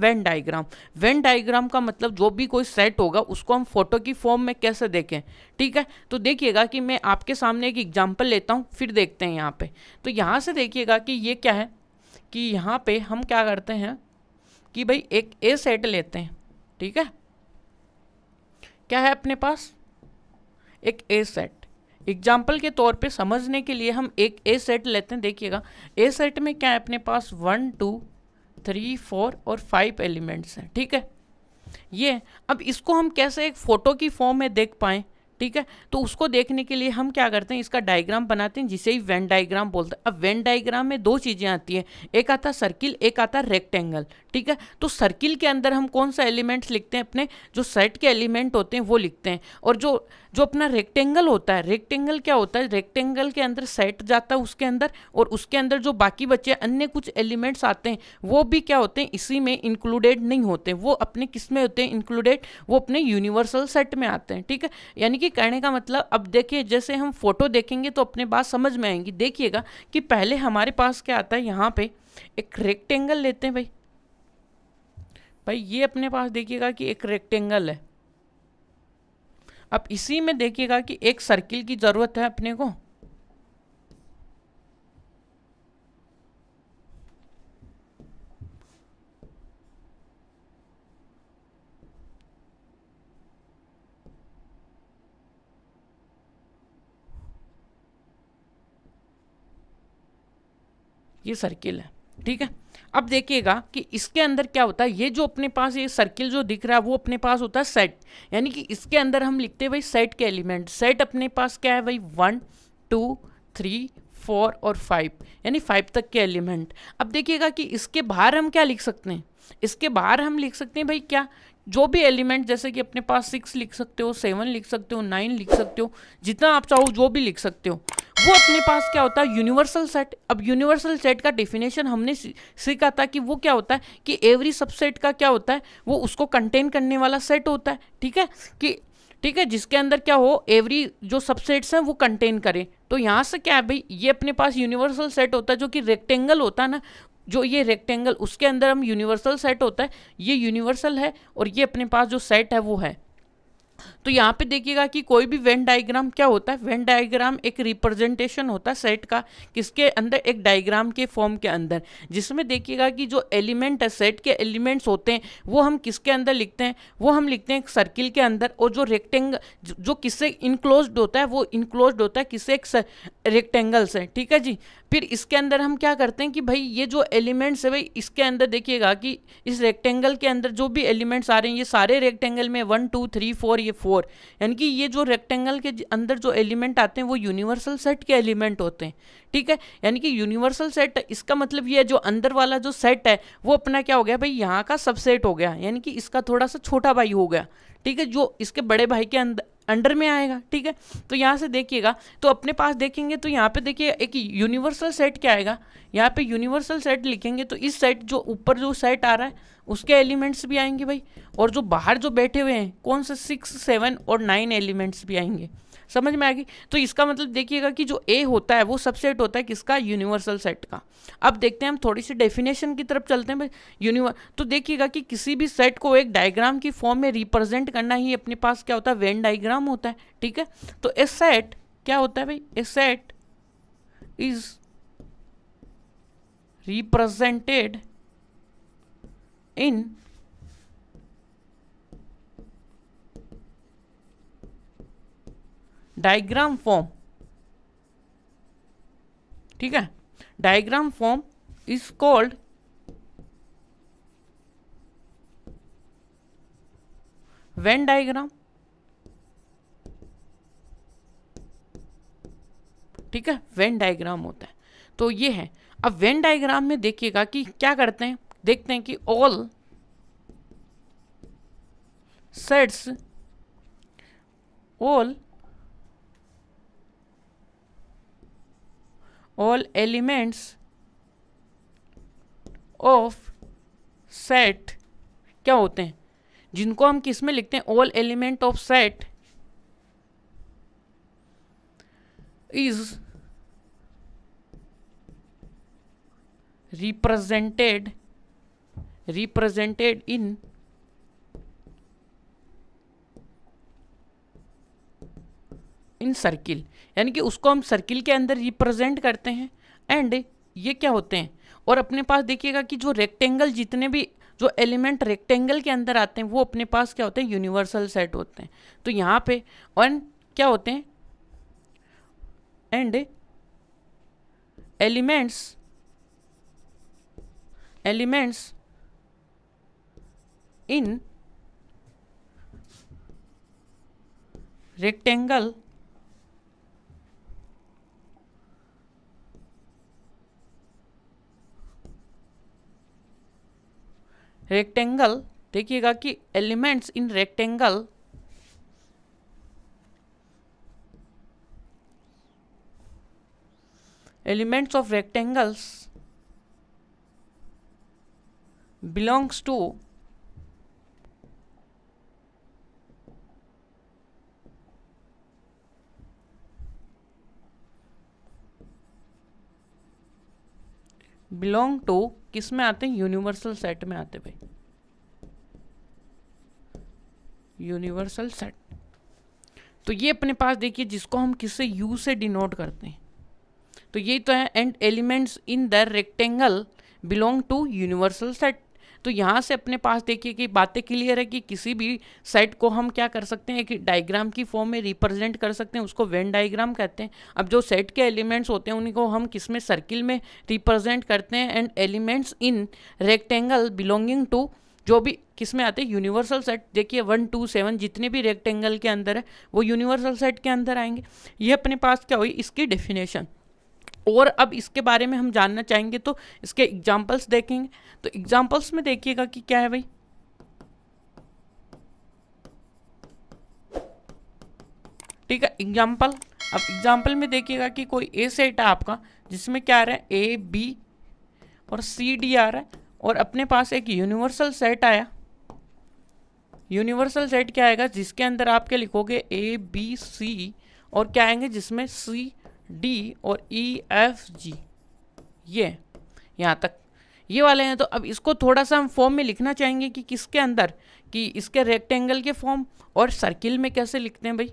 Venn diagram Venn diagram का मतलब जो भी कोई सेट होगा उसको हम फोटो की फॉर्म में कैसे देखें ठीक है तो देखिएगा कि मैं आपके सामने एक एग्जाम्पल लेता हूँ फिर देखते हैं यहाँ पे तो यहाँ से देखिएगा कि ये क्या है कि यहाँ पे हम क्या करते हैं कि भाई एक ए सेट लेते हैं ठीक है क्या है अपने पास एक ए सेट एग्जाम्पल के तौर पे समझने के लिए हम एक ए सेट लेते हैं देखिएगा ए सेट में क्या है अपने पास वन टू थ्री फोर और फाइव एलिमेंट्स हैं ठीक है ये अब इसको हम कैसे एक फ़ोटो की फॉर्म में देख पाएँ ठीक है तो उसको देखने के लिए हम क्या करते हैं इसका डायग्राम बनाते हैं जिसे ही वेन डायग्राम बोलते हैं अब वेन डायग्राम में दो चीज़ें आती हैं एक आता सर्किल एक आता रेक्टेंगल ठीक है तो सर्किल के अंदर हम कौन सा एलिमेंट्स लिखते हैं अपने जो सेट के एलिमेंट होते हैं वो लिखते हैं और जो जो अपना रेक्टेंगल होता है रेक्टेंगल क्या होता है रेक्टेंगल के अंदर सेट जाता है उसके अंदर और उसके अंदर जो बाकी बचे अन्य कुछ एलिमेंट्स आते हैं वो भी क्या होते हैं इसी में इंक्लूडेड नहीं होते वो अपने किस में होते हैं इंक्लूडेड वो अपने यूनिवर्सल सेट में आते हैं ठीक है यानी कि कहने का मतलब अब देखिए जैसे हम फोटो देखेंगे तो अपने बात समझ में आएंगी देखिएगा कि पहले हमारे पास क्या आता है यहाँ पे एक रेक्टेंगल लेते हैं भाई भाई ये अपने पास देखिएगा कि एक रेक्टेंगल है अब इसी में देखिएगा कि एक सर्किल की ज़रूरत है अपने को ये सर्किल है ठीक है अब देखिएगा कि इसके अंदर क्या होता है ये जो अपने पास ये सर्किल जो दिख रहा है वो अपने पास होता है सेट यानी कि इसके अंदर हम लिखते हैं भाई सेट के एलिमेंट सेट अपने पास क्या है भाई वन टू थ्री फोर और फाइव यानी फाइव तक के एलिमेंट अब देखिएगा कि इसके बाहर हम क्या लिख सकते हैं इसके बाहर हम लिख सकते हैं भाई क्या जो भी एलिमेंट जैसे कि अपने पास सिक्स लिख सकते हो सेवन लिख सकते हो नाइन लिख सकते हो जितना आप चाहो जो भी लिख सकते हो वो अपने पास क्या होता है यूनिवर्सल सेट अब यूनिवर्सल सेट का डेफिनेशन हमने सीखा था कि वो क्या होता है कि एवरी सबसेट का क्या होता है वो उसको कंटेन करने वाला सेट होता है ठीक है कि ठीक है जिसके अंदर क्या हो एवरी जो सबसेट्स हैं वो कंटेन करें तो यहाँ से क्या है भाई ये अपने पास यूनिवर्सल सेट होता है जो कि रेक्टेंगल होता है ना जो ये रेक्टेंगल उसके अंदर हम यूनिवर्सल सेट होता है ये यूनिवर्सल है और ये अपने पास जो सेट है वो है तो यहाँ पे देखिएगा कि कोई भी वेन डायग्राम क्या होता है वेन डायग्राम एक रिप्रेजेंटेशन होता है सेट का किसके अंदर एक डायग्राम के फॉर्म के अंदर जिसमें देखिएगा कि जो एलिमेंट है सेट के एलिमेंट्स होते हैं वो हम किसके अंदर लिखते हैं वो हम लिखते हैं सर्किल के अंदर और जो रेक्टेंग जो किससे इनक्लोज होता है वो इनक्लोज होता है किससे एक रेक्टेंगल से ठीक है जी फिर इसके अंदर हम क्या करते हैं कि भाई ये जो एलिमेंट्स है भाई इसके अंदर देखिएगा कि इस रेक्टेंगल के अंदर जो भी एलिमेंट्स आ रहे हैं ये सारे रेक्टेंगल में वन टू थ्री फोर ये फोर फोर यानी कि ये जो रेक्टेंगल के अंदर जो एलिमेंट आते हैं वो यूनिवर्सल सेट के एलिमेंट होते हैं ठीक है यानी कि यूनिवर्सल सेट इसका मतलब ये है जो अंदर वाला जो सेट है वो अपना क्या हो गया भाई यहाँ का सबसेट हो गया यानी कि इसका थोड़ा सा छोटा भाई हो गया ठीक है जो इसके बड़े भाई के अंदर अंडर में आएगा ठीक है तो यहाँ से देखिएगा तो अपने पास देखेंगे तो यहाँ पे देखिए एक यूनिवर्सल सेट क्या आएगा यहाँ पे यूनिवर्सल सेट लिखेंगे तो इस सेट जो ऊपर जो सेट आ रहा है उसके एलिमेंट्स भी आएंगे भाई और जो बाहर जो बैठे हुए हैं कौन से सिक्स सेवन और नाइन एलिमेंट्स भी आएंगे समझ में आएगी तो इसका मतलब देखिएगा कि जो ए होता है वो सबसेट होता है किसका यूनिवर्सल सेट का अब देखते हैं हम थोड़ी सी डेफिनेशन की तरफ चलते हैं यूनिवर्स तो देखिएगा कि किसी भी सेट को एक डायग्राम की फॉर्म में रिप्रेजेंट करना ही अपने पास क्या होता है वेन डाइग्राम होता है ठीक है तो ए सेट क्या होता है भाई a set is represented in diagram form ठीक है diagram form is called Venn diagram ठीक है वेन डायग्राम होता है तो ये है अब वेन डायग्राम में देखिएगा कि क्या करते हैं देखते हैं कि all sets all all elements of set क्या होते हैं जिनको हम किस में लिखते हैं all element of set is represented represented in in circle यानी कि उसको हम सर्किल के अंदर रिप्रेजेंट करते हैं एंड ये क्या होते हैं और अपने पास देखिएगा कि जो रेक्टेंगल जितने भी जो एलिमेंट रेक्टेंगल के अंदर आते हैं वो अपने पास क्या होते हैं यूनिवर्सल सेट होते हैं तो यहाँ पे एंड क्या होते हैं and elements elements in rectangle rectangle देखिएगा कि elements in rectangle elements of rectangles belongs to belong to किस में आते हैं यूनिवर्सल सेट में आते भाई यूनिवर्सल सेट तो ये अपने पास देखिए जिसको हम किससे यू से डिनोट करते हैं तो ये तो है and elements in the rectangle belong to universal set तो यहाँ से अपने पास देखिए कि बातें क्लियर है कि किसी भी सेट को हम क्या कर सकते हैं एक डायग्राम की फॉर्म में रिप्रेजेंट कर सकते हैं उसको वेन डायग्राम कहते हैं अब जो सेट के एलिमेंट्स होते हैं उनको हम किस में सर्किल में रिप्रेजेंट करते हैं and elements in rectangle belonging to जो भी किस में आते हैं यूनिवर्सल सेट देखिए वन टू सेवन जितने भी रेक्टेंगल के अंदर है वो यूनिवर्सल सेट के अंदर आएंगे ये अपने पास क्या हुई इसकी डेफिनेशन और अब इसके बारे में हम जानना चाहेंगे तो इसके एग्जाम्पल्स देखेंगे तो एग्जाम्पल्स में देखिएगा कि क्या है भाई ठीक है एग्जाम्पल अब एग्जाम्पल में देखिएगा कि कोई ए सेट है आपका जिसमें क्या आ रहा है ए बी और सी डी आ रहा है और अपने पास एक यूनिवर्सल सेट आया यूनिवर्सल सेट क्या आएगा जिसके अंदर आपके लिखोगे ए बी सी और क्या आएंगे जिसमें सी डी और ई एफ जी ये यहाँ तक ये वाले हैं तो अब इसको थोड़ा सा हम फॉर्म में लिखना चाहेंगे कि किसके अंदर कि इसके रेक्टेंगल के फॉर्म और सर्किल में कैसे लिखते हैं भाई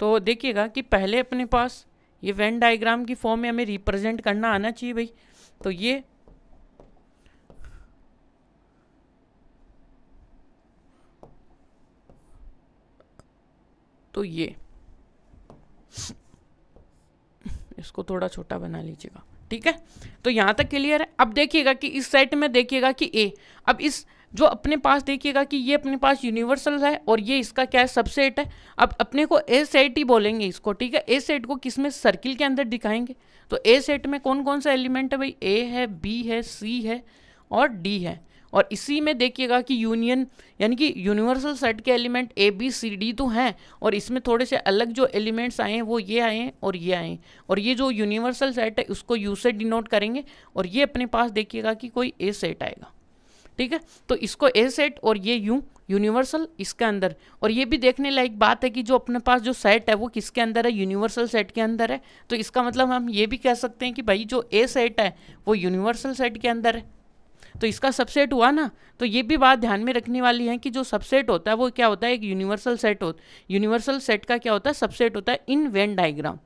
तो देखिएगा कि पहले अपने पास ये वेन डायग्राम की फॉर्म में हमें रिप्रेजेंट करना आना चाहिए भाई तो ये तो ये इसको थोड़ा छोटा बना लीजिएगा ठीक है तो यहाँ तक क्लियर है अब देखिएगा कि इस सेट में देखिएगा कि ए अब इस जो अपने पास देखिएगा कि ये अपने पास यूनिवर्सल है और ये इसका क्या है सबसेट है अब अपने को ए सेट ही बोलेंगे इसको ठीक है ए सेट को किस में सर्किल के अंदर दिखाएंगे तो ए सेट में कौन कौन सा एलिमेंट है भाई ए है बी है सी है और डी है और इसी में देखिएगा कि यूनियन यानी कि यूनिवर्सल सेट के element A B C D तो हैं और इसमें थोड़े से अलग जो एलिमेंट्स आए हैं वो ये आए हैं और ये आए हैं और ये जो यूनिवर्सल सेट है उसको यू से डिनोट करेंगे और ये अपने पास देखिएगा कि कोई ए सेट आएगा ठीक है तो इसको ए सेट और ये यू यूनिवर्सल इसके अंदर और ये भी देखने लायक बात है कि जो अपने पास जो सेट है वो किसके अंदर है यूनिवर्सल सेट के अंदर है तो इसका मतलब हम ये भी कह सकते हैं कि भाई जो ए सेट है वो यूनिवर्सल सेट के अंदर है तो इसका सबसेट हुआ ना तो ये भी बात ध्यान में रखने वाली है कि जो सबसेट होता है वो क्या होता है एक यूनिवर्सल सेट हो यूनिवर्सल सेट का क्या होता है सबसेट होता है इन वेन डायग्राम